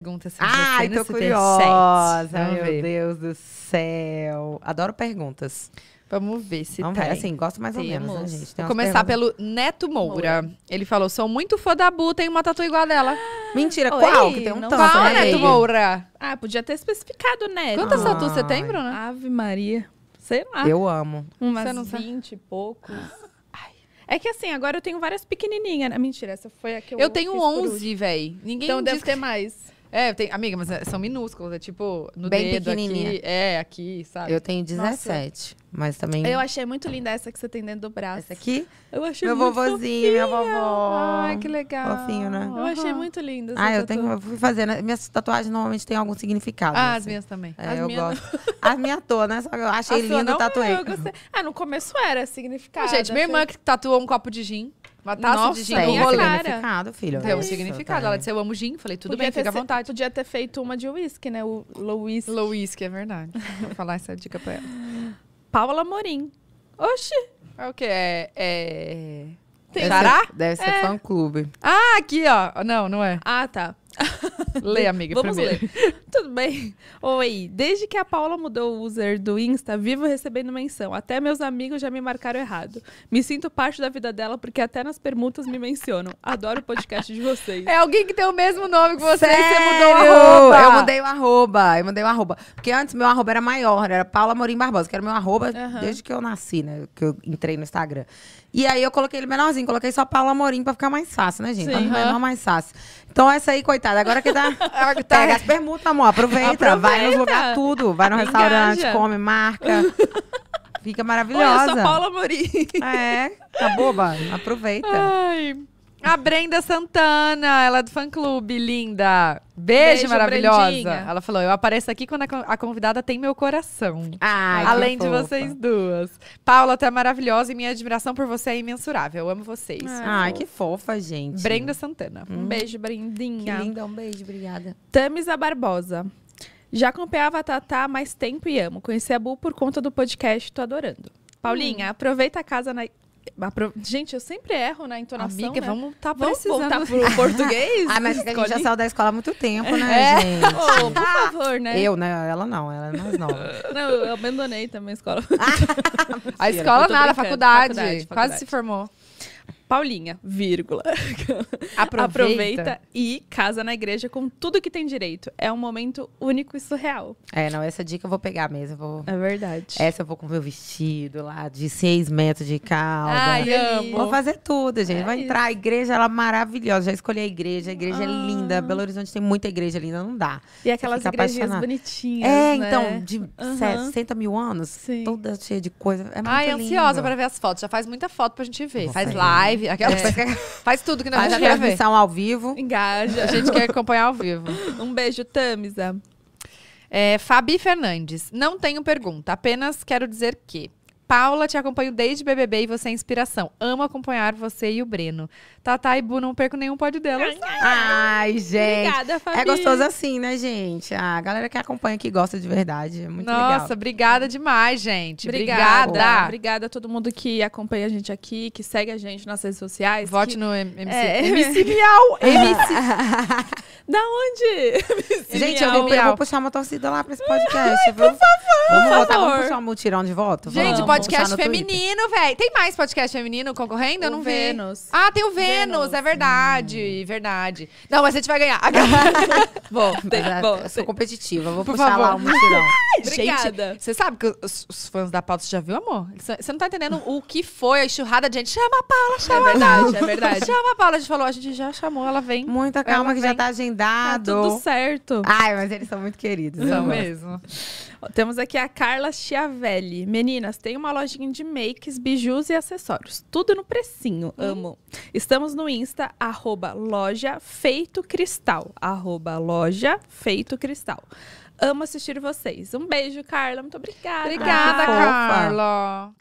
perguntas Ah, Ai, tô curiosa. meu ver. Deus do céu. Adoro perguntas. Vamos ver se Vamos tem. Ver. Assim, gosto mais Temos. ou menos, né, gente? Tem Vou começar perguntas. pelo Neto Moura. Moura. Ele falou, sou muito fã da Bu, tem uma tatu igual a dela. Mentira, Oi, qual? Que tem um tanto. Qual, né? Neto Moura? Ah, podia ter especificado, Neto. Né? Quantas ah. tatuas você tem, Bruna? Ave Maria. Sei lá. Eu amo. Umas você não 20 e poucos. É que assim, agora eu tenho várias pequenininhas. Né? Mentira, essa foi a que eu Eu tenho 11, velho. Ninguém Então deve que... ter mais. É, tem, amiga, mas é, são minúsculas, é tipo, no Bem dedo aqui, é, aqui, sabe? Eu tenho 17, Nossa. mas também... Eu achei muito linda essa que você tem dentro do braço. Essa aqui? Eu achei Meu muito vovozinho, minha vovó. Ai, que legal. Fofinho, né? Eu achei muito linda essa Ah, eu tenho, fui fazer, né? minhas tatuagens normalmente têm algum significado. Ah, assim. as minhas também. É, as eu minha... gosto. as minhas tô, né? Só que eu achei linda, tatuei. Eu gostei. Ah, no começo era significado. Gente, minha achei... irmã que tatuou um copo de gin. Uma taça Nossa, de gin tem é um significado, filho. Tem um significado. Tá. Ela disse, eu amo gin. Falei, tudo podia bem, fica à vontade. podia ter feito uma de uísque, né? O low whisky. Low whisky, é verdade. Vou falar essa dica pra ela. Paula Morim. Oxi. É o quê? É... é... Tem. Deve Ser, deve ser é. fã-clube. Ah, aqui, ó. Não, não é. Ah, tá. Lê, amiga, Vamos primeiro. Ler. Tudo bem? Oi, desde que a Paula mudou o user do Insta, vivo recebendo menção. Até meus amigos já me marcaram errado. Me sinto parte da vida dela porque até nas permutas me mencionam. Adoro o podcast de vocês. É alguém que tem o mesmo nome que você Sério? e você mudou o arroba. Eu mudei o arroba, eu mudei o arroba. Porque antes meu arroba era maior, era Paula Morim Barbosa, que era meu arroba uhum. desde que eu nasci, né? Que eu entrei no Instagram. E aí eu coloquei ele menorzinho, coloquei só Paula Morim pra ficar mais fácil, né, gente? Sim, pra uhum. menor mais fácil. Então essa aí, coitada, Agora que tá. Agora tá... Pega as permutas, amor. Aproveita, aproveita. Vai nos lugares tudo. Vai no Engaja. restaurante, come, marca. Fica maravilhosa. Olha, eu sou Paula Mori. É, tá boba? Aproveita. Ai. A Brenda Santana, ela é do fã-clube, linda. Beijo, Beijo maravilhosa. Brandinha. Ela falou: eu apareço aqui quando a convidada tem meu coração. Ai, Além de fofa. vocês duas. Paula, é maravilhosa e minha admiração por você é imensurável. Eu amo vocês. Ai, Ai que fofa, gente. Brenda Santana. Hum. Um beijo, Brendinha. Que linda, um beijo, obrigada. Tamisa Barbosa. Já acompanhava a Tatá há mais tempo e amo. Conheci a Bu por conta do podcast, tô adorando. Paulinha, hum. aproveita a casa na Apro... Gente, eu sempre erro na entonação. Amiga, né? vamos tá vamos voltar pro português? ah, mas a gente já saiu da escola há muito tempo, né, é. gente? Oh, por favor, né? Eu, né? Ela não, ela é mais nova. não, eu abandonei também a escola. a escola nada, a faculdade, faculdade, faculdade. Quase se formou. Paulinha, vírgula. Aproveita. Aproveita. e casa na igreja com tudo que tem direito. É um momento único e surreal. É, não, essa dica eu vou pegar mesmo. Vou... É verdade. Essa eu vou com meu vestido lá de seis metros de calda. Ai, amo. Vou fazer tudo, gente. É vou entrar. A igreja, ela é maravilhosa. Já escolhi a igreja. A igreja é ah. é linda. Belo Horizonte tem muita igreja linda, não dá. E aquelas igrejas apaixonada. bonitinhas, É, né? então, de uhum. 60 mil anos, Sim. toda cheia de coisa. É muito Ai, lindo. ansiosa para ver as fotos. Já faz muita foto pra gente ver. Vou faz live live. Aquela é. faz tudo que não faz a transmissão ao vivo. Engaja. A gente quer acompanhar ao vivo. Um beijo, Tamisa. É, Fabi Fernandes. Não tenho pergunta, apenas quero dizer que Paula, te acompanho desde BBB e você é inspiração. Amo acompanhar você e o Breno. Tata e Bu, não perco nenhum pódio delas. Ai, gente. Obrigada, Fabi. É gostoso assim, né, gente? Ah, a galera que acompanha, que gosta de verdade. É muito Nossa, legal. Nossa, obrigada demais, gente. Obrigada. Obrigada. obrigada a todo mundo que acompanha a gente aqui, que segue a gente nas redes sociais. Vote que... no MC. É, MC Real. MC. Da onde? Gente, eu vou, eu vou, puxar uma torcida lá pra esse podcast. Ai, por favor. Vamos voltar vamos puxar um mutirão de volta Gente, vamos. podcast feminino, velho. Tem mais podcast feminino concorrendo? O eu não Vênus. vi. Ah, tem o Vênus, é Vênus. é verdade. Hum. Verdade. Não, mas a gente vai ganhar. bom, tem, é, bom, sou competitiva, vou por puxar favor. lá um mutirão. Obrigada. Gente, você sabe que os, os, fãs da pauta, você já viu, amor? Você não tá entendendo o que foi a enxurrada de gente. Chama a Paula, chama É verdade, é verdade. Chama a Paula, a gente falou, a gente já chamou, ela vem. Muita calma ela que vem. já tá agendando convidado. Tá tudo certo. Ai, mas eles são muito queridos. São mesmo. Temos aqui a Carla Chiavelli. Meninas, tem uma lojinha de makes, bijus e acessórios. Tudo no precinho. Hum. Amo. Estamos no Insta, arroba loja feito cristal. Arroba loja feito cristal. Amo assistir vocês. Um beijo, Carla. Muito obrigada. Obrigada, ah, Carla.